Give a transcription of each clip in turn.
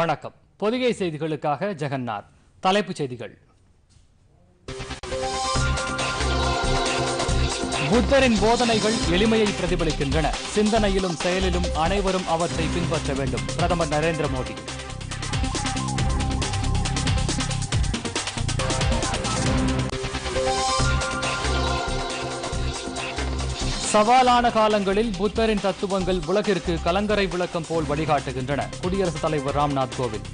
வணக்கம் பொதிகை செய்திகளுக்காக ஜெகநாத் தலைப்புச் செய்திகள் புத்தரின் போதனைகள் எளிமையை பிரதிபலிக்கின்றன சிந்தனையிலும் செயலிலும் அனைவரும் அவற்றை பின்பற்ற வேண்டும் பிரதமர் நரேந்திர மோடி சவாலான காலங்களில் புத்தரின் தத்துவங்கள் உலகிற்கு கலங்கரை விளக்கம் போல் வழிகாட்டுகின்றன குடியரசுத் தலைவர் ராம்நாத் கோவிந்த்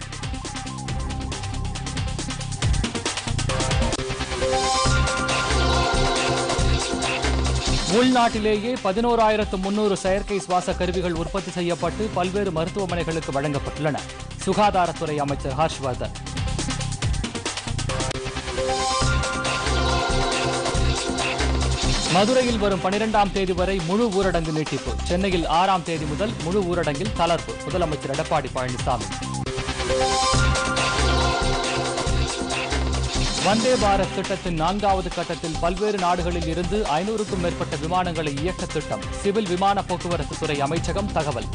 உள்நாட்டிலேயே பதினோராயிரத்து முன்னூறு செயற்கை சுவாச கருவிகள் உற்பத்தி செய்யப்பட்டு பல்வேறு மருத்துவமனைகளுக்கு வழங்கப்பட்டுள்ளன சுகாதாரத்துறை அமைச்சர் ஹர்ஷ்வர்தன் மதுரையில் வரும் பனிரெண்டாம் தேதி வரை முழு ஊரடங்கு நீட்டிப்பு சென்னையில் ஆறாம் தேதி முதல் முழு ஊரடங்கில் தளர்வு முதலமைச்சர் எடப்பாடி பழனிசாமி வந்தே பாரத் திட்டத்தின் நான்காவது கட்டத்தில் பல்வேறு நாடுகளில் இருந்து ஐநூறுக்கும் மேற்பட்ட விமானங்களை இயக்க திட்டம் சிவில் விமான போக்குவரத்து துறை அமைச்சகம் தகவல்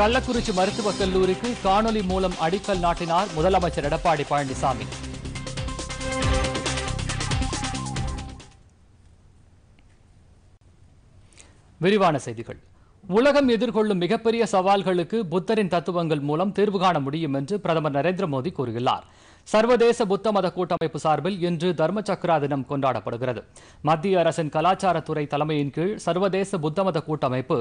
கள்ளக்குறிச்சி மருத்துவக் கல்லூரிக்கு காணொலி மூலம் அடிக்கல் நாட்டினார் முதலமைச்சர் எடப்பாடி பழனிசாமி விரிவான செய்திகள் உலகம் எதிர்கொள்ளும் மிகப்பெரிய சவால்களுக்கு புத்தரின் தத்துவங்கள் மூலம் தீர்வு காண முடியும் என்று பிரதமர் நரேந்திர மோடி கூறியுள்ளார் சர்வதேச புத்த மத கூட்டமைப்பு சார்பில் இன்று தர்ம சக்ரா தினம் கொண்டாடப்படுகிறது மத்திய அரசின் கலாச்சாரத்துறை தலைமையின் கீழ் சர்வதேச புத்த மத கூட்டமைப்பு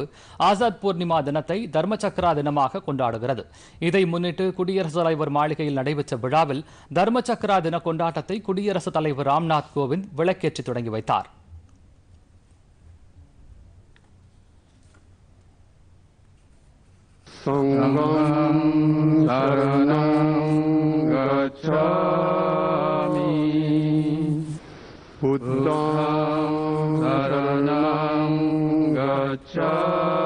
ஆசாத் பூர்ணிமா தினத்தை தர்ம சக்ரா தினமாக கொண்டாடுகிறது இதை முன்னிட்டு குடியரசுத் தலைவர் மாளிகையில் நடைபெற்ற விழாவில் தர்ம சக்ரா தின கொண்டாட்டத்தை குடியரசுத் தலைவர் ராம்நாத் கோவிந்த் விளக்கேற்றி தொடங்கி வைத்தார் சங்கம் சரணம் गच्छामि बुद्धां शरणं गच्छामि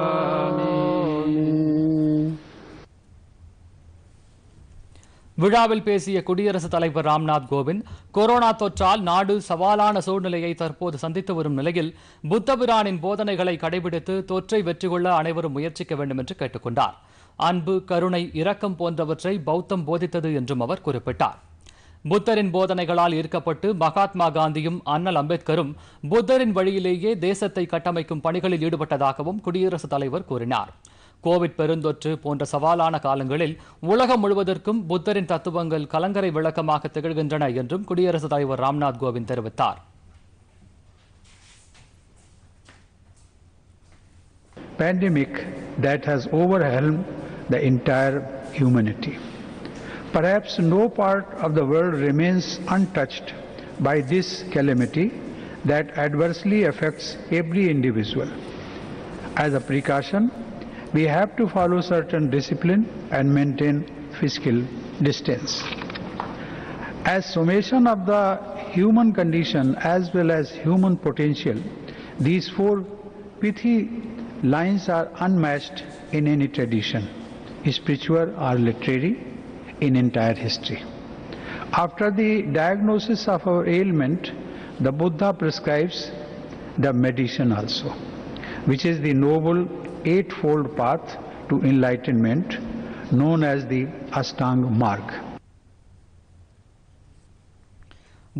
விழாவில் பேசிய குடியரசுத் தலைவர் ராம்நாத் கோவிந்த் கொரோனா தொற்றால் நாடு சவாலான சூழ்நிலையை தற்போது சந்தித்து வரும் நிலையில் புத்தபிரானின் போதனைகளை கடைபிடித்து தொற்றை வெற்றி கொள்ள அனைவரும் முயற்சிக்க வேண்டும் என்று கேட்டுக்கொண்டார் அன்பு கருணை இரக்கம் போன்றவற்றை பௌத்தம் போதித்தது என்றும் அவர் குறிப்பிட்டார் புத்தரின் போதனைகளால் ஈர்க்கப்பட்டு மகாத்மா காந்தியும் அண்ணல் அம்பேத்கரும் புத்தரின் வழியிலேயே தேசத்தை கட்டமைக்கும் பணிகளில் ஈடுபட்டதாகவும் குடியரசுத் தலைவர் கூறினார் கோவிட் பெருந்தொற்று போன்ற சவாலான காலங்களில் உலகம் முழுவதற்கும் புத்தரின் தத்துவங்கள் கலங்கரை விளக்கமாக திகழ்கின்றன என்றும் குடியரசுத் தலைவர் ராம்நாத் கோவிந்த் தெரிவித்தார் Pandemic that has overwhelmed the entire humanity. Perhaps no part of the world remains untouched by this calamity that adversely affects every individual. As a precaution, we have to follow certain discipline and maintain physical distance. As summation of the human condition as well as human potential, these four pithy lines are unmatched in any tradition spiritual or literary in entire history. After the diagnosis of our ailment, the Buddha prescribes the medicine also, which is the noble eightfold path to enlightenment known as the Astanga Mark.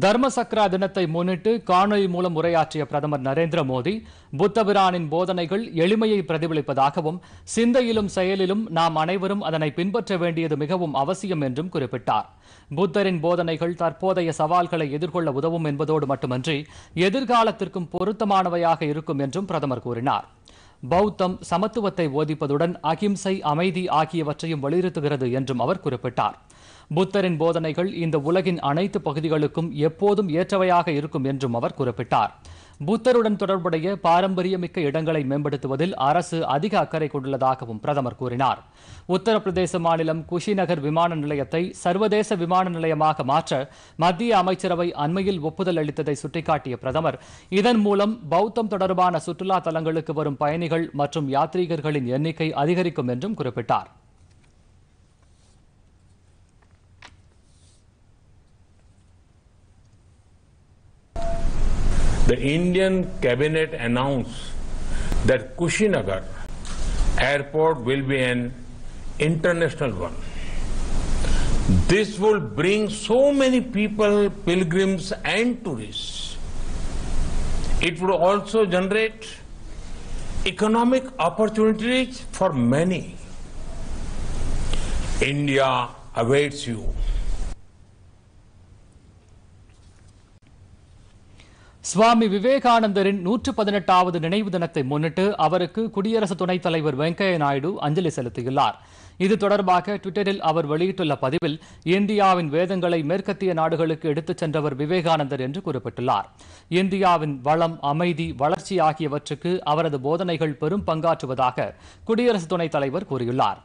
தர்மசக்ரா தினத்தை முன்னிட்டு காணொலி மூலம் உரையாற்றிய பிரதமர் நரேந்திர மோடி புத்தபிரானின் போதனைகள் எளிமையை பிரதிபலிப்பதாகவும் சிந்தையிலும் செயலிலும் நாம் அனைவரும் அதனை பின்பற்ற வேண்டியது மிகவும் அவசியம் என்றும் குறிப்பிட்டார் புத்தரின் போதனைகள் தற்போதைய சவால்களை எதிர்கொள்ள உதவும் என்பதோடு மட்டுமன்றி எதிர்காலத்திற்கும் பொருத்தமானவையாக இருக்கும் என்றும் பிரதமர் கூறினார் பௌத்தம் சமத்துவத்தை போதிப்பதுடன் அகிம்சை அமைதி ஆகியவற்றையும் வலியுறுத்துகிறது என்றும் அவர் குறிப்பிட்டார் புத்தரின் போதனைகள் இந்த உலகின் அனைத்து பகுதிகளுக்கும் எப்போதும் ஏற்றவையாக இருக்கும் என்றும் அவர் குறிப்பிட்டார் புத்தருடன் தொடர்புடைய பாரம்பரியமிக்க இடங்களை மேம்படுத்துவதில் அரசு அதிக அக்கறை கொண்டுள்ளதாகவும் பிரதமர் கூறினார் உத்தரப்பிரதேச மாநிலம் குஷிநகர் விமான நிலையத்தை சர்வதேச விமான நிலையமாக மாற்ற மத்திய அமைச்சரவை அண்மையில் ஒப்புதல் அளித்ததை சுட்டிக்காட்டிய பிரதமர் இதன் மூலம் பௌத்தம் தொடர்பான சுற்றுலா தலங்களுக்கு வரும் பயணிகள் மற்றும் யாத்ரீகர்களின் எண்ணிக்கை அதிகரிக்கும் என்றும் குறிப்பிட்டார் the Indian cabinet announced that Kushinagar airport will be an international one. This will bring so many people, pilgrims and tourists. It would also generate economic opportunities for many. India awaits you. சுவாமி விவேகானந்தரின் நூற்று பதினெட்டாவது நினைவு தினத்தை முன்னிட்டு அவருக்கு குடியரசு துணைத் தலைவர் வெங்கையா நாயுடு அஞ்சலி செலுத்தியுள்ளார் இது தொடர்பாக டுவிட்டரில் அவர் வெளியிட்டுள்ள பதிவில் இந்தியாவின் வேதங்களை மேற்கத்திய நாடுகளுக்கு எடுத்துச் சென்றவர் விவேகானந்தர் என்று குறிப்பிட்டுள்ளார் இந்தியாவின் வளம் அமைதி வளர்ச்சி ஆகியவற்றுக்கு அவரது போதனைகள் பெரும் பங்காற்றுவதாக குடியரசு துணைத் தலைவர் கூறியுள்ளார்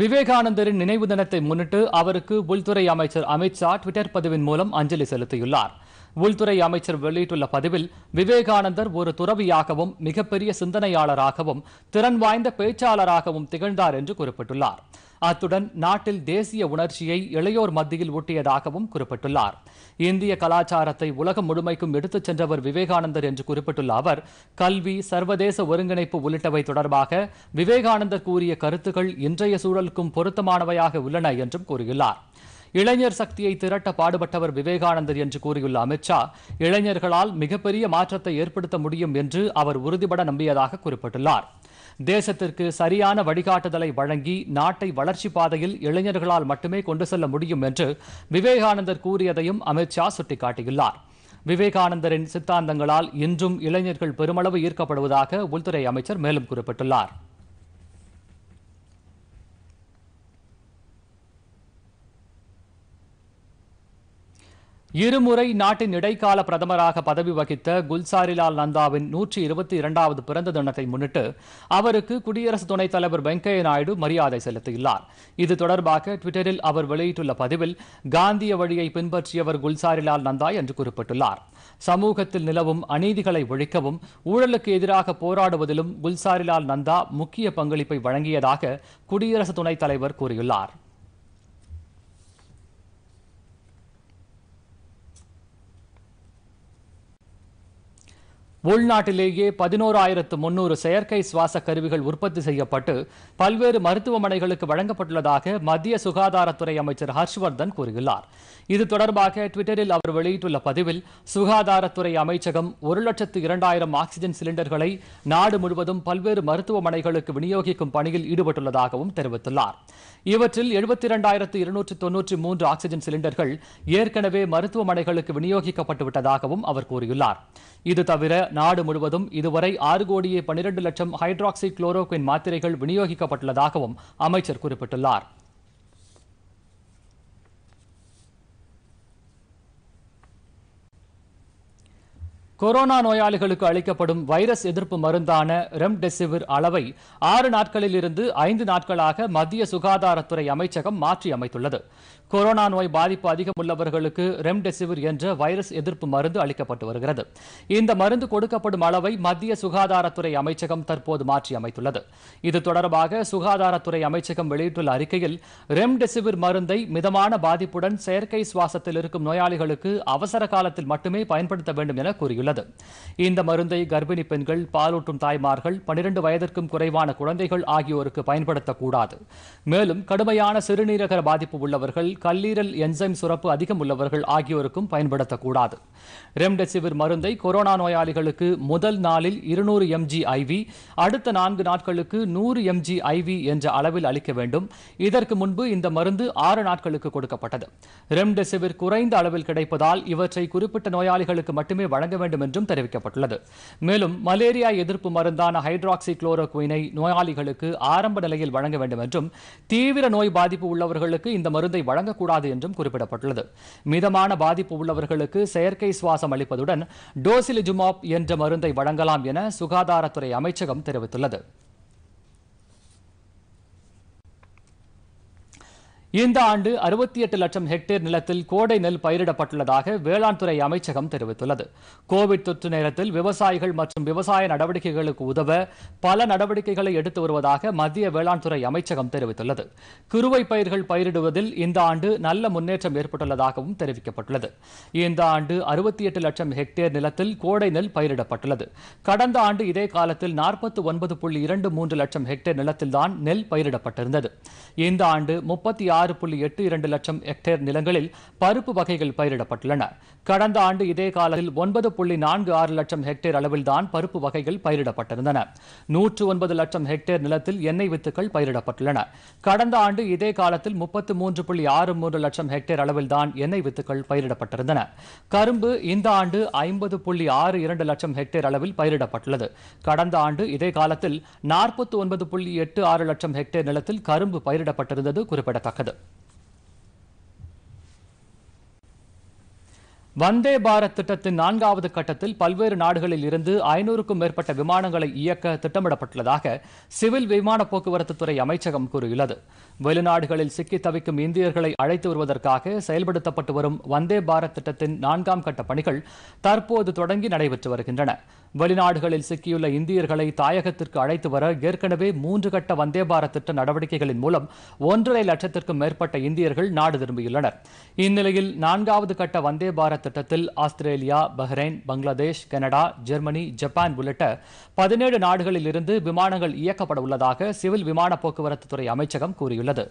விவேகானந்தரின் நினைவு தினத்தை முன்னிட்டு அவருக்கு உள்துறை அமைச்சர் அமித்ஷா ட்விட்டர் பதிவின் மூலம் அஞ்சலி செலுத்தியுள்ளார் உள்துறை அமைச்சர் வெளியிட்டுள்ள பதிவில் விவேகானந்தர் ஒரு துறவியாகவும் மிகப்பெரிய சிந்தனையாளராகவும் திறன் வாய்ந்த பேச்சாளராகவும் திகழ்ந்தார் என்று குறிப்பிட்டுள்ளார் அத்துடன் நாட்டில் தேசிய உணர்ச்சியை இளையோர் மத்தியில் ஊட்டியதாகவும் குறிப்பிட்டுள்ளார் இந்திய கலாச்சாரத்தை உலகம் முழுமைக்கும் எடுத்துச் சென்றவர் விவேகானந்தர் என்று குறிப்பிட்டுள்ள அவர் கல்வி சர்வதேச ஒருங்கிணைப்பு உள்ளிட்டவை தொடர்பாக விவேகானந்தர் கூறிய கருத்துக்கள் இன்றைய சூழலுக்கும் பொருத்தமானவையாக உள்ளன என்றும் கூறியுள்ளார் இளைஞர் சக்தியை திரட்ட பாடுபட்டவர் விவேகானந்தர் என்று கூறியுள்ள அமித்ஷா இளைஞர்களால் மிகப்பெரிய மாற்றத்தை ஏற்படுத்த முடியும் என்று அவர் உறுதிபட நம்பியதாக குறிப்பிட்டுள்ளார் தேசத்திற்கு சரியான வழிகாட்டுதலை வழங்கி நாட்டை வளர்ச்சி பாதையில் இளைஞர்களால் மட்டுமே கொண்டு செல்ல முடியும் என்று விவேகானந்தர் கூறியதையும் அமித் ஷா சுட்டிக்காட்டியுள்ளார் விவேகானந்தரின் சித்தாந்தங்களால் இன்றும் இளைஞர்கள் பெருமளவு ஈர்க்கப்படுவதாக உள்துறை அமைச்சர் மேலும் குறிப்பிட்டுள்ளார் இருமுறை நாட்டின் இடைக்கால பிரதமராக பதவி வகித்த குல்சாரிலால் நந்தாவின் நூற்றி இருபத்தி இரண்டாவது பிறந்த தினத்தை முன்னிட்டு அவருக்கு குடியரசு துணைத் தலைவர் வெங்கையா நாயுடு மரியாதை செலுத்தியுள்ளார் இது தொடர்பாக டுவிட்டரில் அவர் வெளியிட்டுள்ள பதிவில் காந்திய வழியை பின்பற்றியவர் குல்சாரிலால் நந்தா என்று குறிப்பிட்டுள்ளார் சமூகத்தில் நிலவும் அநீதிகளை ஒழிக்கவும் ஊழலுக்கு எதிராக போராடுவதிலும் குல்சாரிலால் நந்தா முக்கிய பங்களிப்பை வழங்கியதாக குடியரசு துணைத் தலைவர் கூறியுள்ளார் உள்நாட்டிலேயே பதினோரு ஆயிரத்து முன்னூறு செயற்கை சுவாச கருவிகள் உற்பத்தி செய்யப்பட்டு பல்வேறு மருத்துவமனைகளுக்கு வழங்கப்பட்டுள்ளதாக மத்திய சுகாதாரத்துறை அமைச்சர் ஹர்ஷ்வர்தன் கூறியுள்ளார் இது தொடர்பாக ட்விட்டரில் அவர் வெளியிட்டுள்ள பதிவில் சுகாதாரத்துறை அமைச்சகம் ஒரு லட்சத்து இரண்டாயிரம் ஆக்சிஜன் சிலிண்டர்களை நாடு முழுவதும் பல்வேறு மருத்துவமனைகளுக்கு விநியோகிக்கும் பணியில் ஈடுபட்டுள்ளதாகவும் தெரிவித்துள்ளார் இவற்றில் எழுபத்தி இரண்டாயிரத்து இருநூற்று தொன்னூற்றி மூன்று ஆக்சிஜன் சிலிண்டர்கள் ஏற்கனவே மருத்துவமனைகளுக்கு விநியோகிக்கப்பட்டுவிட்டதாகவும் அவர் கூறியுள்ளார் இது தவிர நாடு முழுவதும் இதுவரை ஆறு கோடியே பனிரெண்டு லட்சம் ஹைட்ராக்சி குளோரோக்வின் மாத்திரைகள் விநியோகிக்கப்பட்டுள்ளதாகவும் அமைச்சர் குறிப்பிட்டுள்ளார் கொரோனா நோயாளிகளுக்கு அளிக்கப்படும் வைரஸ் எதிர்ப்பு மருந்தான ரெம்டெசிவிர் அளவை ஆறு நாட்களில் இருந்து ஐந்து நாட்களாக மத்திய சுகாதாரத்துறை அமைச்சகம் மாற்றி அமைத்துள்ளது கொரோனா நோய் பாதிப்பு அதிகம் உள்ளவர்களுக்கு ரெம்டெசிவிர் என்ற வைரஸ் எதிர்ப்பு மருந்து அளிக்கப்பட்டு வருகிறது இந்த மருந்து கொடுக்கப்படும் அளவை மத்திய சுகாதாரத்துறை அமைச்சகம் தற்போது மாற்றி அமைத்துள்ளது இது தொடர்பாக சுகாதாரத்துறை அமைச்சகம் வெளியிட்டுள்ள அறிக்கையில் ரெம்டெசிவிர் மருந்தை மிதமான பாதிப்புடன் செயற்கை சுவாசத்தில் இருக்கும் நோயாளிகளுக்கு அவசர காலத்தில் மட்டுமே பயன்படுத்த வேண்டும் என கூறியுள்ளது இந்த மருந்தை கர்ப்பிணி பெண்கள் பாலூட்டும் தாய்மார்கள் பனிரெண்டு வயதிற்கும் குறைவான குழந்தைகள் ஆகியோருக்கு பயன்படுத்தக்கூடாது மேலும் கடுமையான சிறுநீரக பாதிப்பு உள்ளவர்கள் கல்லீரல் என்சைம் சுரப்பு அதிகம் உள்ளவர்கள் ஆகியோருக்கும் பயன்படுத்தக்கூடாது ரெம்டெசிவிர் மருந்தை கொரோனா நோயாளிகளுக்கு முதல் நாளில் இருநூறு எம்ஜி ஐவி அடுத்த நான்கு நாட்களுக்கு நூறு எம்ஜி ஐவி என்ற அளவில் அளிக்க வேண்டும் இதற்கு முன்பு இந்த மருந்து ஆறு நாட்களுக்கு கொடுக்கப்பட்டது ரெம்டெசிவிர் குறைந்த அளவில் கிடைப்பதால் இவற்றை குறிப்பிட்ட நோயாளிகளுக்கு மட்டுமே வழங்க வேண்டும் என்றும் தெரிவிக்கப்பட்டுள்ளது மேலும் மலேரியா எதிர்ப்பு மருந்தான ஹைட்ராக்சி குளோரோகுவினை நோயாளிகளுக்கு ஆரம்ப நிலையில் வழங்க வேண்டும் என்றும் தீவிர நோய் பாதிப்பு உள்ளவர்களுக்கு இந்த மருந்தை வழங்க வழங்கக்கூடாது என்றும் குறிப்பிடப்பட்டுள்ளது மிதமான பாதிப்பு உள்ளவர்களுக்கு செயற்கை சுவாசம் அளிப்பதுடன் டோசிலிஜுமாப் என்ற மருந்தை வழங்கலாம் என சுகாதாரத்துறை அமைச்சகம் தெரிவித்துள்ளது இந்த ஆண்டு அறுபத்தி எட்டு லட்சம் ஹெக்டேர் நிலத்தில் கோடை நெல் பயிரிடப்பட்டுள்ளதாக வேளாண் துறை அமைச்சகம் தெரிவித்துள்ளது கோவிட் தொற்று நேரத்தில் விவசாயிகள் மற்றும் விவசாய நடவடிக்கைகளுக்கு உதவ பல நடவடிக்கைகளை எடுத்து வருவதாக மத்திய வேளாண் துறை அமைச்சகம் தெரிவித்துள்ளது குறுவை பயிர்கள் பயிரிடுவதில் இந்த ஆண்டு நல்ல முன்னேற்றம் ஏற்பட்டுள்ளதாகவும் தெரிவிக்கப்பட்டுள்ளது இந்த ஆண்டு அறுபத்தி எட்டு லட்சம் ஹெக்டேர் நிலத்தில் கோடை நெல் பயிரிடப்பட்டுள்ளது கடந்த ஆண்டு இதே காலத்தில் நாற்பத்தி ஒன்பது புள்ளி இரண்டு மூன்று லட்சம் ஹெக்டேர் நிலத்தில்தான் நெல் பயிரிடப்பட்டிருந்தது இந்த ஆண்டு முப்பத்தி ஆறு ஆறு புள்ளி எட்டு இரண்டு லட்சம் ஹெக்டேர் நிலங்களில் பருப்பு வகைகள் பயிரிடப்பட்டுள்ளன கடந்த ஆண்டு இதே காலத்தில் ஒன்பது புள்ளி நான்கு ஆறு லட்சம் ஹெக்டேர் அளவில்தான் பருப்பு வகைகள் பயிரிடப்பட்டிருந்தன நூற்று ஒன்பது லட்சம் ஹெக்டேர் நிலத்தில் எண்ணெய் வித்துக்கள் பயிரிடப்பட்டுள்ளன கடந்த ஆண்டு இதே காலத்தில் முப்பத்து மூன்று புள்ளி ஆறு மூன்று லட்சம் ஹெக்டேர் அளவில்தான் எண்ணெய் வித்துக்கள் பயிரிடப்பட்டிருந்தன கரும்பு இந்த ஆண்டு ஐம்பது புள்ளி ஆறு இரண்டு லட்சம் ஹெக்டேர் அளவில் பயிரிடப்பட்டுள்ளது கடந்த ஆண்டு இதே காலத்தில் நாற்பத்தி ஒன்பது புள்ளி எட்டு ஆறு லட்சம் ஹெக்டேர் நிலத்தில் கரும்பு பயிரிடப்பட்டிருந்தது குறிப்பிடத்தக்கது நடக்குது வந்தே பாரத் திட்டத்தின் நான்காவது கட்டத்தில் பல்வேறு நாடுகளில் இருந்து ஐநூறுக்கும் மேற்பட்ட விமானங்களை இயக்க திட்டமிடப்பட்டுள்ளதாக சிவில் விமான போக்குவரத்துத்துறை அமைச்சகம் கூறியுள்ளது வெளிநாடுகளில் சிக்கி தவிக்கும் இந்தியர்களை அழைத்து வருவதற்காக செயல்படுத்தப்பட்டு வரும் வந்தே பாரத் திட்டத்தின் நான்காம் கட்ட பணிகள் தற்போது தொடங்கி நடைபெற்று வருகின்றன வெளிநாடுகளில் சிக்கியுள்ள இந்தியர்களை தாயகத்திற்கு அழைத்து வர ஏற்கனவே மூன்று கட்ட வந்தே பாரத் திட்ட நடவடிக்கைகளின் மூலம் ஒன்றரை லட்சத்திற்கும் மேற்பட்ட இந்தியர்கள் நாடு திரும்பியுள்ளனர் இந்நிலையில் நான்காவது கட்ட வந்தே பாரத் திட்டத்தில் Australia Bahrain Bangladesh Canada Germany Japan உள்ளிட்ட பதினேழு நாடுகளில் இருந்து விமானங்கள் இயக்கப்பட உள்ளதாக சிவில் விமான போக்குவரத்து துறை அமைச்சகம் கூறியுள்ளது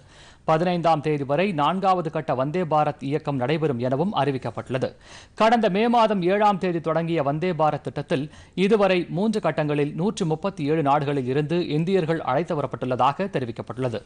பதினைந்தாம் தேதி வரை நான்காவது கட்ட வந்தே பாரத் இயக்கம் நடைபெறும் எனவும் அறிவிக்கப்பட்டுள்ளது கடந்த மே மாதம் ஏழாம் தேதி தொடங்கிய வந்தே பாரத் திட்டத்தில் இதுவரை மூன்று கட்டங்களில் நூற்று முப்பத்தி ஏழு நாடுகளில் இருந்து இந்தியர்கள் அழைத்து வரப்பட்டுள்ளதாக தெரிவிக்கப்பட்டுள்ளது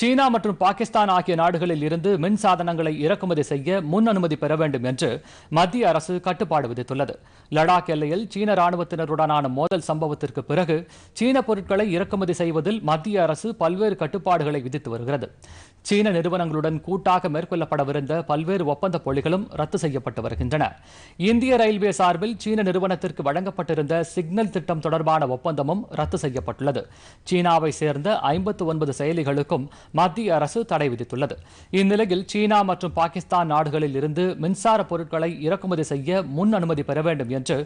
சீனா மற்றும் பாகிஸ்தான் ஆகிய நாடுகளில் இருந்து மின் சாதனங்களை இறக்குமதி செய்ய முன் அனுமதி பெற வேண்டும் என்று மத்திய அரசு கட்டுப்பாடு விதித்துள்ளது லடாக் எல்லையில் சீன ராணுவத்தினருடனான மோதல் சம்பவத்திற்கு பிறகு சீன பொருட்களை இறக்குமதி செய்வதில் மத்திய அரசு பல்வேறு கட்டுப்பாடுகளை விதித்து வருகிறது சீன நிறுவனங்களுடன் கூட்டாக மேற்கொள்ளப்படவிருந்த பல்வேறு ஒப்பந்த புள்ளிகளும் ரத்து செய்யப்பட்டு வருகின்றன இந்திய ரயில்வே சார்பில் சீன நிறுவனத்திற்கு வழங்கப்பட்டிருந்த சிக்னல் திட்டம் தொடர்பான ஒப்பந்தமும் ரத்து செய்யப்பட்டுள்ளது சீனாவை சேர்ந்த ஐம்பத்து ஒன்பது செயலிகளுக்கும் மத்திய அரசு தடை விதித்துள்ளது இந்நிலையில் சீனா மற்றும் பாகிஸ்தான் நாடுகளில் இருந்து மின்சார பொருட்களை இறக்குமதி செய்ய முன் அனுமதி பெற வேண்டும் என்று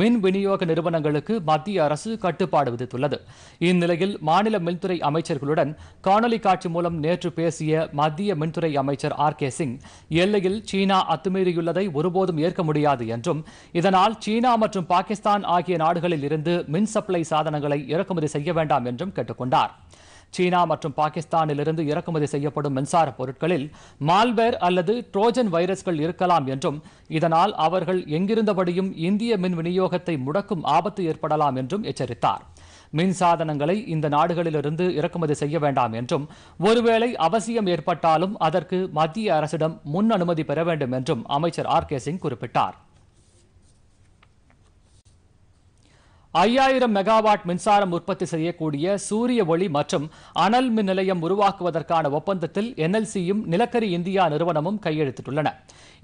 மின் விநியோக நிறுவனங்களுக்கு மத்திய அரசு கட்டுப்பாடு விதித்துள்ளது இந்நிலையில் மாநில மின்துறை அமைச்சர்களுடன் காணொலி காட்சி மூலம் நேற்று பேசிய பேசிய மத்திய மின்துறை அமைச்சர் ஆர் கே சிங் எல்லையில் சீனா அத்துமீறியுள்ளதை ஒருபோதும் ஏற்க முடியாது என்றும் இதனால் சீனா மற்றும் பாகிஸ்தான் ஆகிய நாடுகளில் இருந்து மின் சப்ளை சாதனங்களை இறக்குமதி செய்ய வேண்டாம் என்றும் கேட்டுக் கொண்டார் சீனா மற்றும் பாகிஸ்தானிலிருந்து இறக்குமதி செய்யப்படும் மின்சார பொருட்களில் மால்வேர் அல்லது ட்ரோஜன் வைரஸ்கள் இருக்கலாம் என்றும் இதனால் அவர்கள் எங்கிருந்தபடியும் இந்திய மின் விநியோகத்தை முடக்கும் ஆபத்து ஏற்படலாம் என்றும் எச்சரித்தாா் மின்சாதனங்களை இந்த நாடுகளிலிருந்து இறக்குமதி செய்ய வேண்டாம் என்றும் ஒருவேளை அவசியம் ஏற்பட்டாலும் அதற்கு மத்திய அரசிடம் முன் அனுமதி பெற வேண்டும் என்றும் அமைச்சர் ஆர் கே சிங் குறிப்பிட்டார் ஐயாயிரம் மெகாவாட் மின்சாரம் உற்பத்தி செய்யக்கூடிய சூரிய ஒளி மற்றும் அனல் மின் நிலையம் உருவாக்குவதற்கான ஒப்பந்தத்தில் என்எல்சியும் நிலக்கரி இந்தியா நிறுவனமும் கையெழுத்திட்டுள்ளன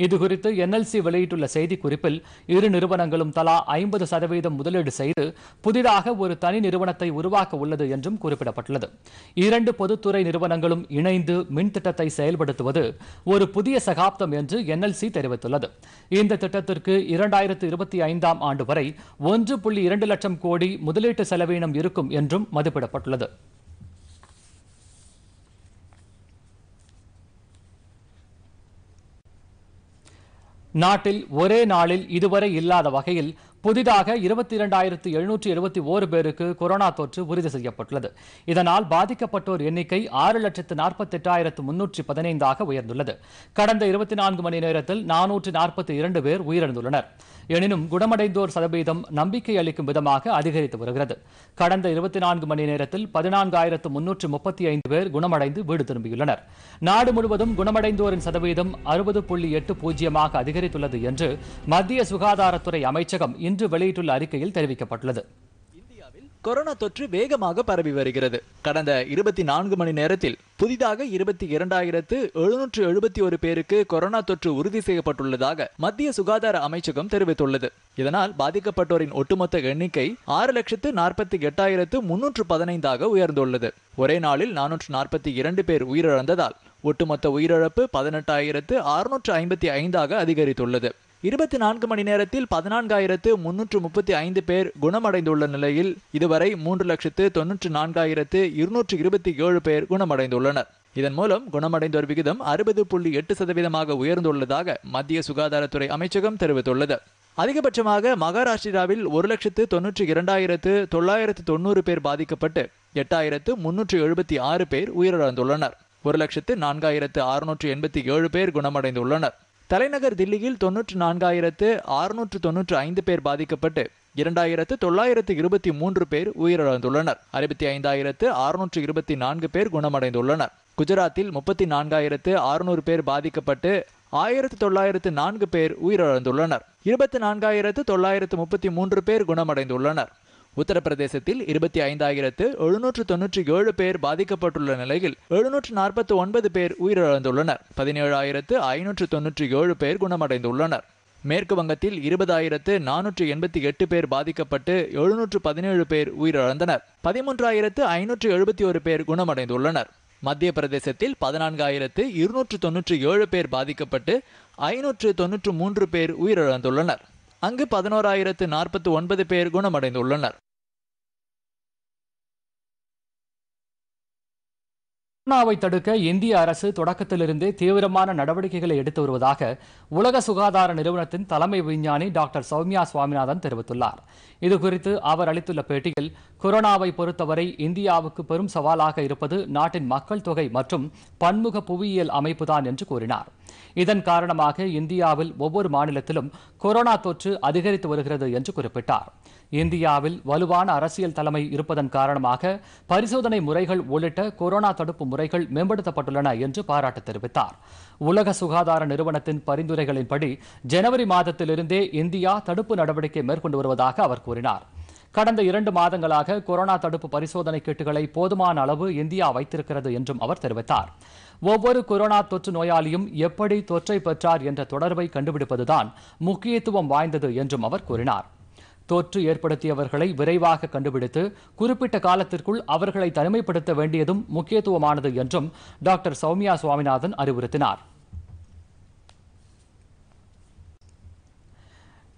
இதுகுறித்து என்எல்சி வெளியிட்டுள்ள செய்திக்குறிப்பில் இரு நிறுவனங்களும் தலா ஐம்பது சதவீதம் முதலீடு செய்து புதிதாக ஒரு தனி நிறுவனத்தை உருவாக்க உள்ளது என்றும் குறிப்பிடப்பட்டுள்ளது இரண்டு பொதுத்துறை நிறுவனங்களும் இணைந்து மின் திட்டத்தை செயல்படுத்துவது ஒரு புதிய சகாப்தம் என்று என்எல்சி தெரிவித்துள்ளது இந்த திட்டத்திற்கு இரண்டாயிரத்து இருபத்தி ஐந்தாம் ஆண்டு வரை ஒன்று புள்ளி இரண்டு லட்சம் கோடி முதலீட்டு செலவீனம் இருக்கும் என்றும் மதிப்பிடப்பட்டுள்ளது நாட்டில் ஒரே நாளில் இதுவரை இல்லாத வகையில் புதிதாக இருபத்தி இரண்டாயிரத்து எழுநூற்றி எழுபத்தி ஓரு பேருக்கு கொரோனா தொற்று உறுதி செய்யப்பட்டுள்ளது இதனால் பாதிக்கப்பட்டோர் எண்ணிக்கை ஆறு லட்சத்து நாற்பத்தி எட்டாயிரத்து முன்னூற்றி பதினைந்தாக உயர்ந்துள்ளது கடந்த இருபத்தி நான்கு மணி நேரத்தில் நானூற்று நாற்பத்தி இரண்டு பேர் உயிரிழந்துள்ளனர் எனினும் குணமடைந்தோர் சதவீதம் நம்பிக்கை அளிக்கும் விதமாக அதிகரித்து வருகிறது கடந்த இருபத்தி நான்கு மணி நேரத்தில் பதினான்காயிரத்து முன்னூற்று முப்பத்தி ஐந்து பேர் குணமடைந்து வீடு திரும்பியுள்ளனர் நாடு முழுவதும் குணமடைந்தோரின் சதவீதம் அறுபது புள்ளி எட்டு பூஜ்ஜியமாக அதிகரித்துள்ளது என்று மத்திய சுகாதாரத்துறை அமைச்சகம் இன்று வெளியிட்டுள்ள அறிக்கையில் தெரிவிக்கப்பட்டுள்ளது கொரோனா தொற்று வேகமாக பரவி வருகிறது கடந்த இருபத்தி நான்கு மணி நேரத்தில் புதிதாக இருபத்தி இரண்டாயிரத்து எழுநூற்று எழுபத்தி ஒரு பேருக்கு கொரோனா தொற்று உறுதி செய்யப்பட்டுள்ளதாக மத்திய சுகாதார அமைச்சகம் தெரிவித்துள்ளது இதனால் பாதிக்கப்பட்டோரின் ஒட்டுமொத்த எண்ணிக்கை ஆறு லட்சத்து நாற்பத்தி எட்டாயிரத்து முன்னூற்று பதினைந்தாக உயர்ந்துள்ளது ஒரே நாளில் நானூற்று நாற்பத்தி இரண்டு பேர் உயிரிழந்ததால் ஒட்டுமொத்த உயிரிழப்பு பதினெட்டாயிரத்து அறுநூற்று ஐம்பத்தி ஐந்தாக அதிகரித்துள்ளது இருபத்தி நான்கு மணி நேரத்தில் பதினான்காயிரத்து முன்னூற்று முப்பத்தி ஐந்து பேர் குணமடைந்துள்ள நிலையில் இதுவரை மூன்று லட்சத்து தொன்னூற்று நான்காயிரத்து இருநூற்று இருபத்தி ஏழு பேர் குணமடைந்துள்ளனர் இதன் மூலம் குணமடைந்தோர் விகிதம் அறுபது புள்ளி எட்டு சதவீதமாக உயர்ந்துள்ளதாக மத்திய சுகாதாரத்துறை அமைச்சகம் தெரிவித்துள்ளது அதிகபட்சமாக மகாராஷ்டிராவில் ஒரு லட்சத்து தொன்னூற்றி இரண்டாயிரத்து தொள்ளாயிரத்து தொண்ணூறு பேர் பாதிக்கப்பட்டு எட்டாயிரத்து முன்னூற்று எழுபத்தி ஆறு பேர் உயிரிழந்துள்ளனர் ஒரு லட்சத்து நான்காயிரத்து அறுநூற்று எண்பத்தி ஏழு பேர் குணமடைந்துள்ளனர் தலைநகர் தில்லியில் தொன்னூற்று நான்காயிரத்து அறுநூற்று தொன்னூற்று ஐந்து பேர் பாதிக்கப்பட்டு இரண்டாயிரத்து தொள்ளாயிரத்து இருபத்தி மூன்று பேர் உயிரிழந்துள்ளனர் அறுபத்தி ஐந்தாயிரத்து அறுநூற்று இருபத்தி நான்கு பேர் குணமடைந்துள்ளனர் குஜராத்தில் முப்பத்தி நான்காயிரத்து அறுநூறு பேர் பாதிக்கப்பட்டு ஆயிரத்து தொள்ளாயிரத்து நான்கு பேர் உயிரிழந்துள்ளனர் இருபத்தி நான்காயிரத்து தொள்ளாயிரத்து முப்பத்தி மூன்று பேர் குணமடைந்துள்ளனர் உத்தரப்பிரதேசத்தில் இருபத்தி ஐந்தாயிரத்து எழுநூற்று தொன்னூற்றி ஏழு பேர் பாதிக்கப்பட்டுள்ள நிலையில் எழுநூற்று நாற்பத்தி ஒன்பது பேர் உயிரிழந்துள்ளனர் பதினேழு ஆயிரத்து ஐநூற்று தொன்னூற்றி ஏழு பேர் குணமடைந்துள்ளனர் மேற்கு வங்கத்தில் இருபதாயிரத்து நானூற்று எண்பத்தி எட்டு பேர் பாதிக்கப்பட்டு எழுநூற்று பதினேழு பேர் உயிரிழந்தனர் பதிமூன்றாயிரத்து ஐநூற்று எழுபத்தி ஒரு பேர் குணமடைந்துள்ளனர் மத்திய பிரதேசத்தில் பதினான்காயிரத்து இருநூற்று தொன்னூற்றி ஏழு பேர் பாதிக்கப்பட்டு ஐநூற்று தொன்னூற்று மூன்று பேர் உயிரிழந்துள்ளனர் அங்கு பதினோராயிரத்து நாற்பத்தி ஒன்பது பேர் குணமடைந்துள்ளனர் கொரோனாவை தடுக்க இந்திய அரசு தொடக்கத்திலிருந்தே தீவிரமான நடவடிக்கைகளை எடுத்து வருவதாக உலக சுகாதார நிறுவனத்தின் தலைமை விஞ்ஞானி டாக்டர் சௌமியா சுவாமிநாதன் தெரிவித்துள்ளார் இதுகுறித்து அவர் அளித்துள்ள பேட்டியில் கொரோனாவை பொறுத்தவரை இந்தியாவுக்கு பெரும் சவாலாக இருப்பது நாட்டின் மக்கள் தொகை மற்றும் பன்முக புவியியல் அமைப்புதான் என்று கூறினார் இதன் காரணமாக இந்தியாவில் ஒவ்வொரு மாநிலத்திலும் கொரோனா தொற்று அதிகரித்து வருகிறது என்று குறிப்பிட்டார் இந்தியாவில் வலுவான அரசியல் தலைமை இருப்பதன் காரணமாக பரிசோதனை முறைகள் உள்ளிட்ட கொரோனா தடுப்பு முறைகள் மேம்படுத்தப்பட்டுள்ளன என்று பாராட்டு தெரிவித்தார் உலக சுகாதார நிறுவனத்தின் பரிந்துரைகளின்படி ஜனவரி மாதத்திலிருந்தே இந்தியா தடுப்பு நடவடிக்கை மேற்கொண்டு வருவதாக அவர் கூறினார் கடந்த இரண்டு மாதங்களாக கொரோனா தடுப்பு பரிசோதனை கிட்டுகளை போதுமான அளவு இந்தியா வைத்திருக்கிறது என்றும் அவர் தெரிவித்தார் ஒவ்வொரு கொரோனா தொற்று நோயாளியும் எப்படி தொற்றை பெற்றார் என்ற தொடர்பை கண்டுபிடிப்பதுதான் முக்கியத்துவம் வாய்ந்தது என்றும் அவர் கூறினார் தொற்று ஏற்படுத்தியவர்களை விரைவாக கண்டுபிடித்து குறிப்பிட்ட காலத்திற்குள் அவர்களை தனிமைப்படுத்த வேண்டியதும் முக்கியத்துவமானது என்றும் டாக்டர் சௌமியா சுவாமிநாதன் அறிவுறுத்தினார்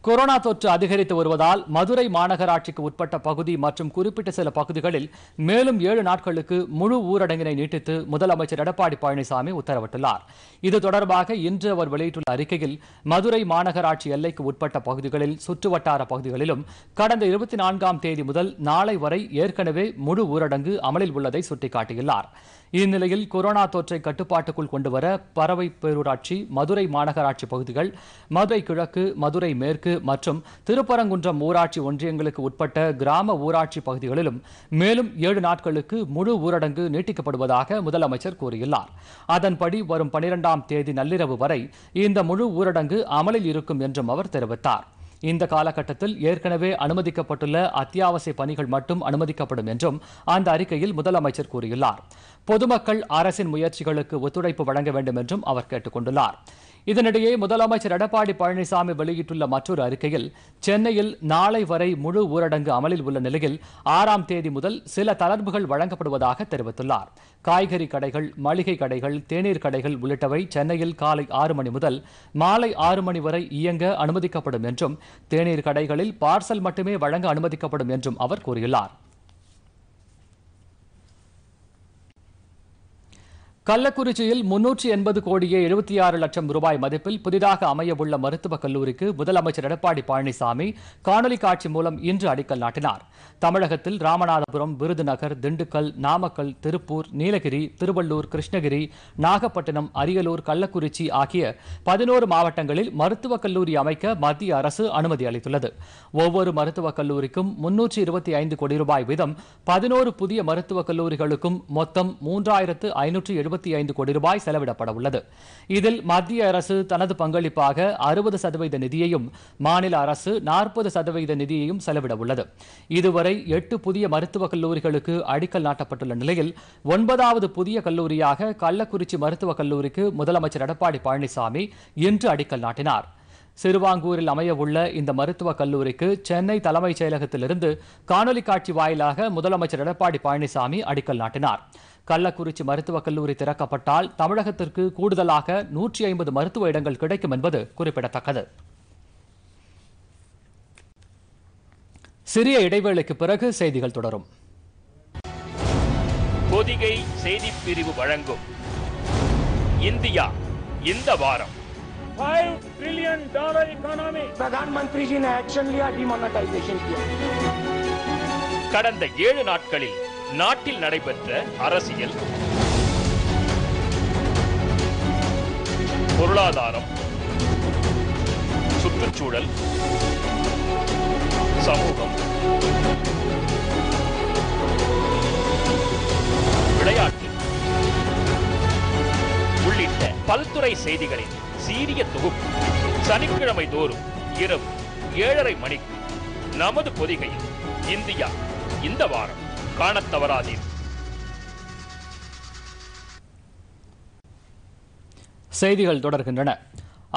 கொரோனா தொற்று அதிகரித்து வருவதால் மதுரை மாநகராட்சிக்கு உட்பட்ட பகுதி மற்றும் குறிப்பிட்ட சில பகுதிகளில் மேலும் ஏழு நாட்களுக்கு முழு ஊரடங்கினை நீட்டித்து முதலமைச்சர் எடப்பாடி பழனிசாமி உத்தரவிட்டுள்ளார் இது தொடர்பாக இன்று அவர் வெளியிட்டுள்ள அறிக்கையில் மதுரை மாநகராட்சி எல்லைக்கு உட்பட்ட பகுதிகளில் சுற்றுவட்டார பகுதிகளிலும் கடந்த இருபத்தி நான்காம் தேதி முதல் நாளை வரை ஏற்கனவே முழு ஊரடங்கு அமலில் உள்ளதை சுட்டிக்காட்டியுள்ளார் இந்நிலையில் கொரோனா தொற்றை கட்டுப்பாட்டுக்குள் கொண்டுவர பறவை பேரூராட்சி மதுரை மாநகராட்சி பகுதிகள் மதுரை கிழக்கு மதுரை மேற்கு மற்றும் திருப்பரங்குன்றம் ஊராட்சி ஒன்றியங்களுக்கு உட்பட்ட கிராம ஊராட்சி பகுதிகளிலும் மேலும் ஏழு நாட்களுக்கு முழு ஊரடங்கு நீட்டிக்கப்படுவதாக முதலமைச்சர் கூறியுள்ளார் அதன்படி வரும் பனிரெண்டாம் தேதி நள்ளிரவு வரை இந்த முழு ஊரடங்கு அமலில் இருக்கும் என்றும் அவர் தெரிவித்தார் இந்த காலகட்டத்தில் ஏற்கனவே அனுமதிக்கப்பட்டுள்ள அத்தியாவசிய பணிகள் மட்டும் அனுமதிக்கப்படும் என்றும் அந்த அறிக்கையில் முதலமைச்சர் கூறியுள்ளார் பொதுமக்கள் அரசின் முயற்சிகளுக்கு ஒத்துழைப்பு வழங்க வேண்டும் என்றும் அவர் கேட்டுக் கொண்டுள்ளார் இதனிடையே முதலமைச்சர் எடப்பாடி பழனிசாமி வெளியிட்டுள்ள மற்றொரு அறிக்கையில் சென்னையில் நாளை வரை முழு ஊரடங்கு அமலில் உள்ள நிலையில் ஆறாம் தேதி முதல் சில தளர்வுகள் வழங்கப்படுவதாக தெரிவித்துள்ளார் காய்கறி கடைகள் மளிகை கடைகள் தேநீர் கடைகள் உள்ளிட்டவை சென்னையில் காலை ஆறு மணி முதல் மாலை ஆறு மணி வரை இயங்க அனுமதிக்கப்படும் என்றும் தேநீர் கடைகளில் பார்சல் மட்டுமே வழங்க அனுமதிக்கப்படும் என்றும் அவர் கூறியுள்ளார் கள்ளக்குறிச்சியில் முன்னூற்றி எண்பது கோடியே எழுபத்தி ஆறு லட்சம் ரூபாய் மதிப்பில் புதிதாக அமையவுள்ள மருத்துவக் கல்லூரிக்கு முதலமைச்சர் எடப்பாடி பழனிசாமி காணொலி காட்சி மூலம் இன்று அடிக்கல் நாட்டினார் தமிழகத்தில் ராமநாதபுரம் விருதுநகர் திண்டுக்கல் நாமக்கல் திருப்பூர் நீலகிரி திருவள்ளூர் கிருஷ்ணகிரி நாகப்பட்டினம் அரியலூர் கள்ளக்குறிச்சி ஆகிய பதினோரு மாவட்டங்களில் மருத்துவக் கல்லூரி அமைக்க மத்திய அரசு அனுமதி அளித்துள்ளது ஒவ்வொரு மருத்துவக் கல்லூரிக்கும் முன்னூற்றி இருபத்தி ஐந்து கோடி ரூபாய் வீதம் பதினோரு புதிய மருத்துவக் கல்லூரிகளுக்கும் மொத்தம் மூன்றாயிரத்து ஐநூற்று எழுபத்தி ஐந்து கோடி ரூபாய் செலவிடப்பட உள்ளது இதில் மத்திய அரசு தனது பங்களிப்பாக அறுபது சதவீத நிதியையும் மாநில அரசு நாற்பது சதவீத நிதியையும் செலவிட உள்ளது இதுவரை எட்டு புதிய மருத்துவக் கல்லூரிகளுக்கு அடிக்கல் நாட்டப்பட்டுள்ள நிலையில் ஒன்பதாவது புதிய கல்லூரியாக கள்ளக்குறிச்சி மருத்துவக் கல்லூரிக்கு முதலமைச்சர் எடப்பாடி பழனிசாமி இன்று அடிக்கல் நாட்டினார் சிறுவாங்கூரில் அமையவுள்ள இந்த மருத்துவக் கல்லூரிக்கு சென்னை தலைமைச் செயலகத்திலிருந்து காணொலி காட்சி வாயிலாக முதலமைச்சர் எடப்பாடி பழனிசாமி அடிக்கல் நாட்டினார் கள்ளக்குறிச்சி மருத்துவக் கல்லூரி திறக்கப்பட்டால் தமிழகத்திற்கு கூடுதலாக நூற்றி ஐம்பது மருத்துவ இடங்கள் கிடைக்கும் என்பது குறிப்பிடத்தக்கது சிறிய இடைவேளைக்கு பிறகு செய்திகள் தொடரும் பொதிகை செய்தி பிரிவு வழங்கும் இந்தியா இந்த வாரம் கடந்த ஏழு நாட்களில் நாட்டில் நடைபெற்ற அரசியல் பொருளாதாரம் சுற்றுச்சூழல் சமூகம் விளையாட்டு உள்ளிட்ட பல்துறை செய்திகளின் சீரிய தொகுப்பு சனிக்கிழமை தோறும் இரவு ஏழரை மணிக்கு நமது பொதிகையில் இந்தியா இந்த வாரம் காணத் தவறாதீர் செய்திகள் தொடர்கின்றன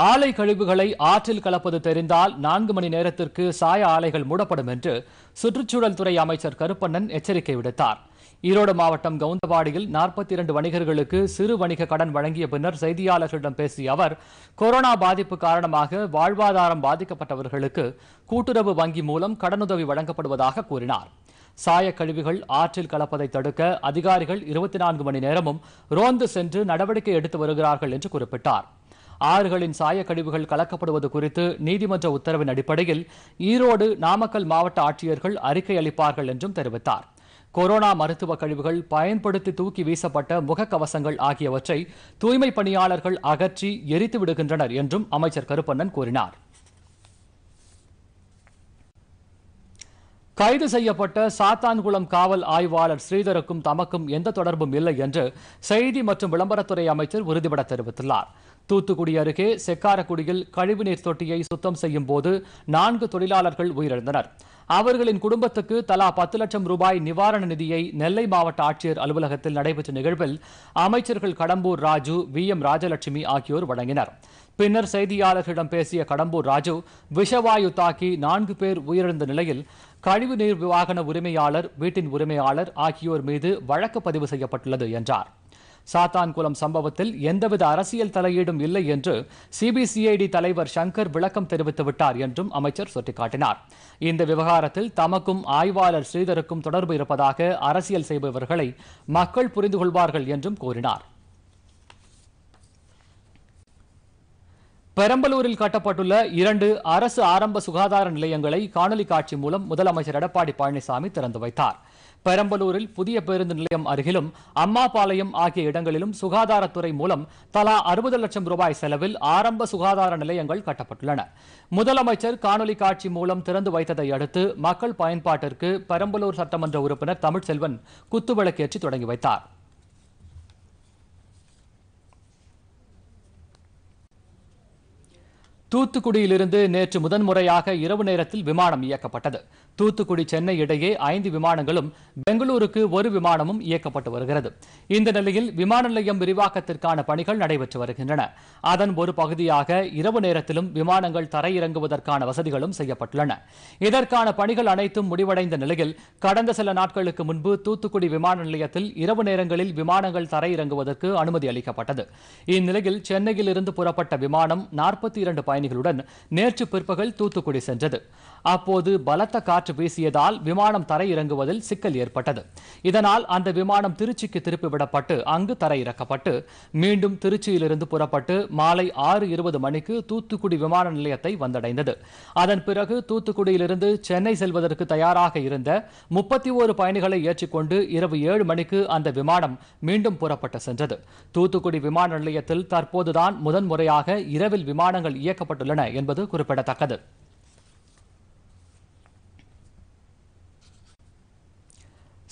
ஆலை கழிவுகளை ஆற்றில் கலப்பது தெரிந்தால் நான்கு மணி நேரத்திற்கு சாய ஆலைகள் மூடப்படும் என்று சுற்றுச்சூழல் துறை அமைச்சர் கருப்பண்ணன் எச்சரிக்கை விடுத்தார் ஈரோடு மாவட்டம் கவுந்தபாடியில் நாற்பத்தி இரண்டு வணிகர்களுக்கு சிறு வணிக கடன் வழங்கிய பின்னர் செய்தியாளர்களிடம் பேசிய அவர் கொரோனா பாதிப்பு காரணமாக வாழ்வாதாரம் பாதிக்கப்பட்டவர்களுக்கு கூட்டுறவு வங்கி மூலம் கடனுதவி வழங்கப்படுவதாக கூறினார் சாய கழிவுகள் ஆற்றில் கலப்பதை தடுக்க அதிகாரிகள் இருபத்தி நான்கு மணி நேரமும் ரோந்து சென்று நடவடிக்கை எடுத்து வருகிறார்கள் என்று குறிப்பிட்டார் ஆறுகளின் சாய கழிவுகள் கலக்கப்படுவது குறித்து நீதிமன்ற உத்தரவின் அடிப்படையில் ஈரோடு நாமக்கல் மாவட்ட ஆட்சியர்கள் அறிக்கை அளிப்பார்கள் என்றும் தெரிவித்தார் கொரோனா மருத்துவ கழிவுகள் பயன்படுத்தி தூக்கி வீசப்பட்ட முகக்கவசங்கள் ஆகியவற்றை தூய்மை பணியாளர்கள் அகற்றி எரித்து விடுகின்றனர் என்றும் அமைச்சர் கருப்பண்ணன் கூறினார் கைது செய்யப்பட்ட சாத்தான்குளம் காவல் ஆய்வாளர் ஸ்ரீதருக்கும் தமக்கும் எந்த தொடர்பும் இல்லை என்று செய்தி மற்றும் விளம்பரத்துறை அமைச்சர் உறுதிபட தெரிவித்துள்ளார் தூத்துக்குடி அருகே செக்காரக்குடியில் கழிவுநீர் தொட்டியை சுத்தம் செய்யும் போது நான்கு தொழிலாளர்கள் உயிரிழந்தனர் அவர்களின் குடும்பத்துக்கு தலா பத்து லட்சம் ரூபாய் நிவாரண நிதியை நெல்லை மாவட்ட ஆட்சியர் அலுவலகத்தில் நடைபெற்ற நிகழ்வில் அமைச்சர்கள் கடம்பூர் ராஜு வி எம் ராஜலட்சுமி ஆகியோர் வழங்கினர் பின்னர் செய்தியாளர்களிடம் பேசிய கடம்பூர் ராஜு விஷவாயு தாக்கி நான்கு பேர் உயிரிழந்த நிலையில் கழிவுநீர் வாகன உரிமையாளர் வீட்டின் உரிமையாளர் ஆகியோர் மீது வழக்கு பதிவு செய்யப்பட்டுள்ளது என்றார் சாத்தான்குளம் சம்பவத்தில் எந்தவித அரசியல் தலையீடும் இல்லை என்று சிபிசிஐடி தலைவர் சங்கர் விளக்கம் தெரிவித்துவிட்டார் என்றும் அமைச்சர் சுட்டிக்காட்டினார் இந்த விவகாரத்தில் தமக்கும் ஆய்வாளர் ஸ்ரீதருக்கும் தொடர்பு இருப்பதாக அரசியல் செய்பவர்களை மக்கள் புரிந்து கொள்வார்கள் என்றும் கூறினார் பெரம்பலூரில் கட்டப்பட்டுள்ள இரண்டு அரசு ஆரம்ப சுகாதார நிலையங்களை காணொலி காட்சி மூலம் முதலமைச்சர் எடப்பாடி பழனிசாமி திறந்து வைத்தார் பெரம்பலூரில் புதிய பேருந்து நிலையம் அருகிலும் அம்மாபாளையம் ஆகிய இடங்களிலும் சுகாதாரத்துறை மூலம் தலா அறுபது லட்சம் ரூபாய் செலவில் ஆரம்ப சுகாதார நிலையங்கள் கட்டப்பட்டுள்ளன முதலமைச்சர் காணொலி காட்சி மூலம் திறந்து வைத்ததை அடுத்து மக்கள் பயன்பாட்டிற்கு பெரம்பலூர் சட்டமன்ற உறுப்பினர் தமிழ்ச்செல்வன் குத்துவிளக்கேற்றி தொடங்கி வைத்தாா் தூத்துக்குடியிலிருந்து நேற்று முதன்முறையாக இரவு நேரத்தில் விமானம் இயக்கப்பட்டது தூத்துக்குடி சென்னை இடையே ஐந்து விமானங்களும் பெங்களூருக்கு ஒரு விமானமும் இயக்கப்பட்டு வருகிறது இந்த நிலையில் விமான நிலையம் விரிவாக்கத்திற்கான பணிகள் நடைபெற்று வருகின்றன அதன் ஒரு பகுதியாக இரவு நேரத்திலும் விமானங்கள் தரையிறங்குவதற்கான வசதிகளும் செய்யப்பட்டுள்ளன இதற்கான பணிகள் அனைத்தும் முடிவடைந்த நிலையில் கடந்த சில நாட்களுக்கு முன்பு தூத்துக்குடி விமான நிலையத்தில் இரவு நேரங்களில் விமானங்கள் தரையிறங்குவதற்கு அனுமதி அளிக்கப்பட்டது இந்நிலையில் சென்னையில் இருந்து புறப்பட்ட விமானம் நாற்பத்தி இரண்டு பயணிகளுடன் நேற்று பிற்பகல் தூத்துக்குடி சென்றது அப்போது பலத்த காற்று வீசியதால் விமானம் தரையிறங்குவதில் சிக்கல் ஏற்பட்டது இதனால் அந்த விமானம் திருச்சிக்கு திருப்பிவிடப்பட்டு அங்கு தரையிறக்கப்பட்டு மீண்டும் திருச்சியிலிருந்து புறப்பட்டு மாலை ஆறு இருபது மணிக்கு தூத்துக்குடி விமான நிலையத்தை வந்தடைந்தது அதன் பிறகு தூத்துக்குடியிலிருந்து சென்னை செல்வதற்கு தயாராக இருந்த முப்பத்தி ஒரு பயணிகளை ஏற்றிக்கொண்டு இரவு ஏழு மணிக்கு அந்த விமானம் மீண்டும் புறப்பட்டு சென்றது தூத்துக்குடி விமான நிலையத்தில் தற்போதுதான் முதன்முறையாக இரவில் விமானங்கள் இயக்கப்பட்டு செய்யப்பட்டுள்ளன என்பது குறிப்பிடத்தக்கது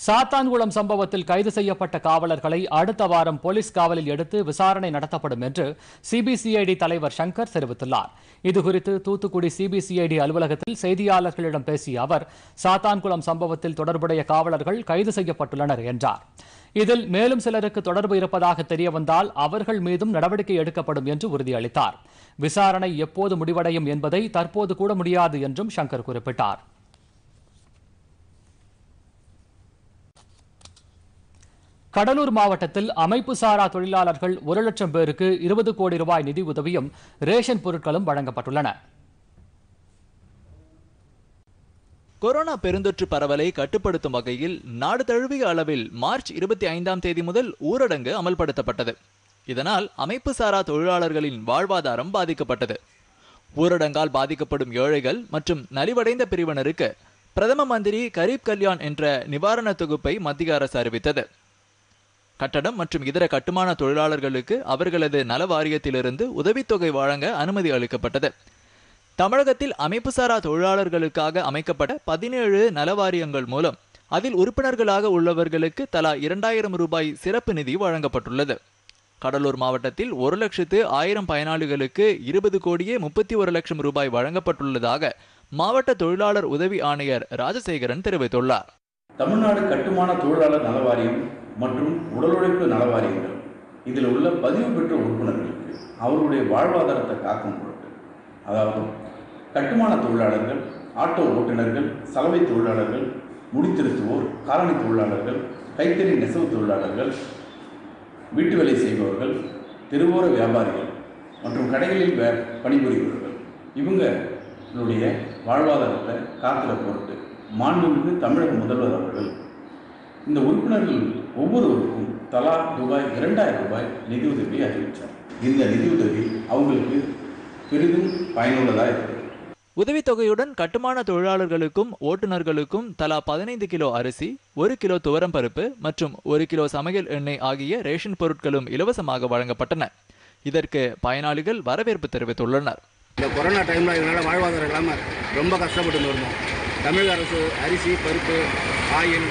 சாத்தான்குளம் சம்பவத்தில் கைது செய்யப்பட்ட காவலர்களை அடுத்த வாரம் போலீஸ் காவலில் எடுத்து விசாரணை நடத்தப்படும் என்று சிபிசிஐடி தலைவர் சங்கர் தெரிவித்துள்ளார் இதுகுறித்து தூத்துக்குடி சிபிசிஐடி அலுவலகத்தில் செய்தியாளர்களிடம் பேசிய அவர் சாத்தான்குளம் சம்பவத்தில் தொடர்புடைய காவலர்கள் கைது செய்யப்பட்டுள்ளனர் என்றார் இதில் மேலும் சிலருக்கு தொடர்பு இருப்பதாக தெரியவந்தால் அவர்கள் மீதும் நடவடிக்கை எடுக்கப்படும் என்று உறுதியளித்தார் விசாரணை எப்போது முடிவடையும் என்பதை தற்போது கூட முடியாது என்றும் சங்கர் குறிப்பிட்டார் கடலூர் மாவட்டத்தில் அமைப்பு சாரா தொழிலாளர்கள் ஒரு லட்சம் பேருக்கு இருபது கோடி ரூபாய் நிதி உதவியும் ரேஷன் பொருட்களும் வழங்கப்பட்டுள்ளன கொரோனா பெருந்தொற்று பரவலை கட்டுப்படுத்தும் வகையில் நாடு தழுவிய அளவில் மார்ச் இருபத்தி ஐந்தாம் தேதி முதல் ஊரடங்கு அமல்படுத்தப்பட்டது இதனால் அமைப்பு சாரா தொழிலாளர்களின் வாழ்வாதாரம் பாதிக்கப்பட்டது ஊரடங்கால் பாதிக்கப்படும் ஏழைகள் மற்றும் நலிவடைந்த பிரிவினருக்கு பிரதம மந்திரி கரீப் கல்யாண் என்ற நிவாரண தொகுப்பை மத்திய அரசு அறிவித்தது கட்டடம் மற்றும் இதர கட்டுமான தொழிலாளர்களுக்கு அவர்களது நல வாரியத்திலிருந்து உதவித்தொகை வழங்க அனுமதி அளிக்கப்பட்டது தமிழகத்தில் அமைப்புசாரா தொழிலாளர்களுக்காக அமைக்கப்பட்ட பதினேழு நலவாரியங்கள் மூலம் அதில் உறுப்பினர்களாக உள்ளவர்களுக்கு தலா இரண்டாயிரம் ரூபாய் சிறப்பு நிதி வழங்கப்பட்டுள்ளது கடலூர் மாவட்டத்தில் ஒரு லட்சத்து ஆயிரம் பயனாளிகளுக்கு இருபது கோடியே முப்பத்தி ஒரு லட்சம் ரூபாய் வழங்கப்பட்டுள்ளதாக மாவட்ட தொழிலாளர் உதவி ஆணையர் ராஜசேகரன் தெரிவித்துள்ளார் தமிழ்நாடு கட்டுமான தொழிலாளர் நலவாரியம் மற்றும் உழைப்பு நலவாரியங்கள் இதில் உள்ள பதிவு பெற்ற உறுப்பினர்களுக்கு அவருடைய வாழ்வாதாரத்தை காக்கும் பொருட்டு அதாவது கட்டுமான தொழிலாளர்கள் ஆட்டோ ஓட்டுநர்கள் சலவை தொழிலாளர்கள் முடித்திருத்துவோர் காலணி தொழிலாளர்கள் கைத்தறி நெசவு தொழிலாளர்கள் வீட்டு வேலை செய்பவர்கள் தெருவோர வியாபாரிகள் மற்றும் கடைகளில் வே பணிபுரிபவர்கள் இவங்களுடைய வாழ்வாதாரத்தை காக்கிற பொருட்டு மாண்புமிகு தமிழக முதல்வர் அவர்கள் இந்த உறுப்பினர்கள் ஒவ்வொருவருக்கும் தலா ரூபாய் இரண்டாயிரம் ரூபாய் நிதியுதவி அறிவித்தார் இந்த நிதியுதவி அவங்களுக்கு பெரிதும் பயனுள்ளதாக இருக்கும் உதவித்தொகையுடன் கட்டுமான தொழிலாளர்களுக்கும் ஓட்டுநர்களுக்கும் தலா பதினைந்து கிலோ அரிசி ஒரு கிலோ துவரம் பருப்பு மற்றும் ஒரு கிலோ சமையல் எண்ணெய் ஆகிய ரேஷன் பொருட்களும் இலவசமாக வழங்கப்பட்டன இதற்கு பயனாளிகள் வரவேற்பு தெரிவித்துள்ளனர் இந்த கொரோனா டைமில் இதனால் வாழ்வாதாரம் இல்லாமல் ரொம்ப கஷ்டப்பட்டு இருந்தோம் தமிழக அரசு அரிசி பருப்பு ஆயில்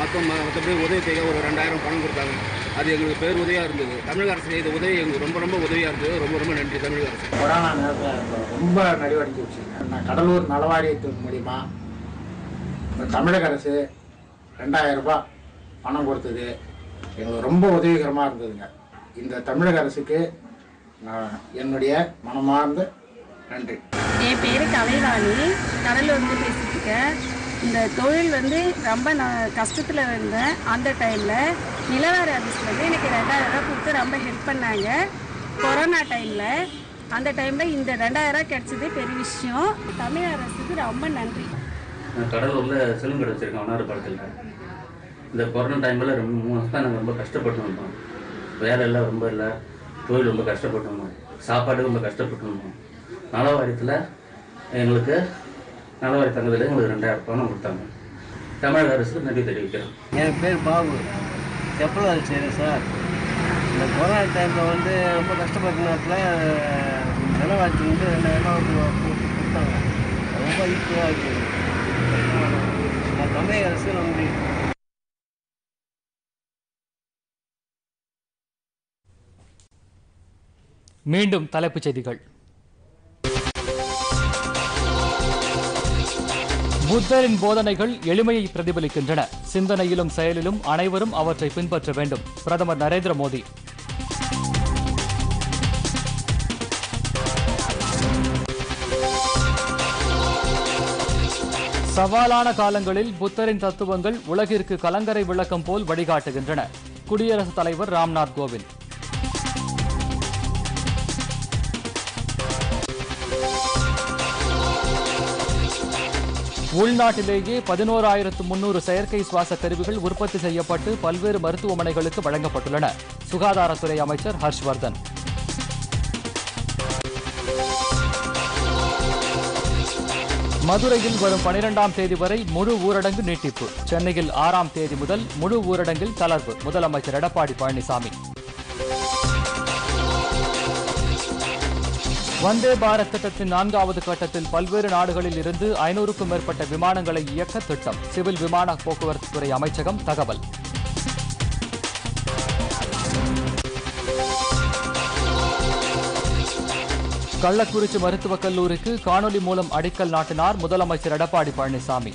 மற்றும் மற்றபடி உதவி செய்ய ஒரு ரெண்டாயிரம் பணம் கொடுத்தாங்க அது எங்களுக்கு பேர் உதவியாக இருந்தது தமிழக அரசு செய்த உதவி எங்களுக்கு ரொம்ப ரொம்ப உதவியாக இருந்தது ரொம்ப ரொம்ப நன்றி தமிழக அரசு கொரோனா நேரத்தில் ரொம்ப நடவடிக்கை வச்சுருக்கேன் நான் கடலூர் நலவாரியத்தின் மூலிமா தமிழக அரசு ரெண்டாயிரம் ரூபாய் பணம் கொடுத்தது எங்களுக்கு ரொம்ப உதவிகரமாக இருந்ததுங்க இந்த தமிழக அரசுக்கு நான் என்னுடைய மனமார்ந்த நன்றி என் பேர் கலைவாணி கடலூர்லேருந்து பேசிட்டு இருக்கேன் இந்த தொழில் வந்து ரொம்ப நான் கஷ்டத்தில் இருந்தேன் அந்த டைமில் நிலவர வந்து எனக்கு ரூபா கொடுத்து ரொம்ப ஹெல்ப் பண்ணாங்க கொரோனா டைமில் அந்த டைமில் இந்த ரூபா கிடச்சது பெரிய விஷயம் தமிழ் அரசுக்கு ரொம்ப நன்றி கடலூரில் சிலம்பு வச்சுருக்கேன் படத்தில் இந்த கொரோனா டைமில் ரொம்ப மூணு மாதம் நாங்கள் ரொம்ப கஷ்டப்பட்டு வந்தோம் வேலை எல்லாம் ரொம்ப இல்லை தொழில் ரொம்ப கஷ்டப்பட்டு வந்தோம் சாப்பாடு ரொம்ப கஷ்டப்பட்டு வந்தோம் நலவாரியத்தில் எங்களுக்கு நலவாரி தங்கத்தில் எங்களுக்கு ரெண்டாயிரம் ரூபாய் கொடுத்தாங்க தமிழக அரசு நன்றி தெரிவிக்கிறோம் என் பேர் பாபு செப்பல் அது செய்யும் சார் இந்த கொரோனா டைமில் வந்து ரொம்ப கஷ்டப்பட்ட நேரத்தில் நிலவாழ்ச்சி வந்து ரெண்டாயிரம் கொடுத்தாங்க ரொம்ப ஈஸியாக இருக்குது நான் தமிழக அரசு நன்றி மீண்டும் தலைப்புச் செய்திகள் புத்தரின் போதனைகள் எளிமையை பிரதிபலிக்கின்றன சிந்தனையிலும் செயலிலும் அனைவரும் அவற்றை பின்பற்ற வேண்டும் பிரதமர் நரேந்திர மோடி சவாலான காலங்களில் புத்தரின் தத்துவங்கள் உலகிற்கு கலங்கரை விளக்கம் போல் வழிகாட்டுகின்றன குடியரசுத் தலைவர் ராம்நாத் கோவிந்த் உள்நாட்டிலேயே பதினோராயிரத்து முன்னூறு செயற்கை சுவாச கருவிகள் உற்பத்தி செய்யப்பட்டு பல்வேறு மருத்துவமனைகளுக்கு வழங்கப்பட்டுள்ளன சுகாதாரத்துறை அமைச்சர் ஹர்ஷ்வர்தன் மதுரையில் வரும் பனிரெண்டாம் தேதி வரை முழு ஊரடங்கு நீட்டிப்பு சென்னையில் ஆறாம் தேதி முதல் முழு ஊரடங்கில் தளர்வு முதலமைச்சர் எடப்பாடி பழனிசாமி வந்தே பாரத் திட்டத்தின் நான்காவது கட்டத்தில் பல்வேறு நாடுகளில் இருந்து ஐநூறுக்கும் மேற்பட்ட விமானங்களை இயக்க திட்டம் சிவில் விமான போக்குவரத்து துறை அமைச்சகம் தகவல் கள்ளக்குறிச்சி மருத்துவக் கல்லூரிக்கு காணொலி மூலம் அடிக்கல் நாட்டினார் முதலமைச்சர் எடப்பாடி பழனிசாமி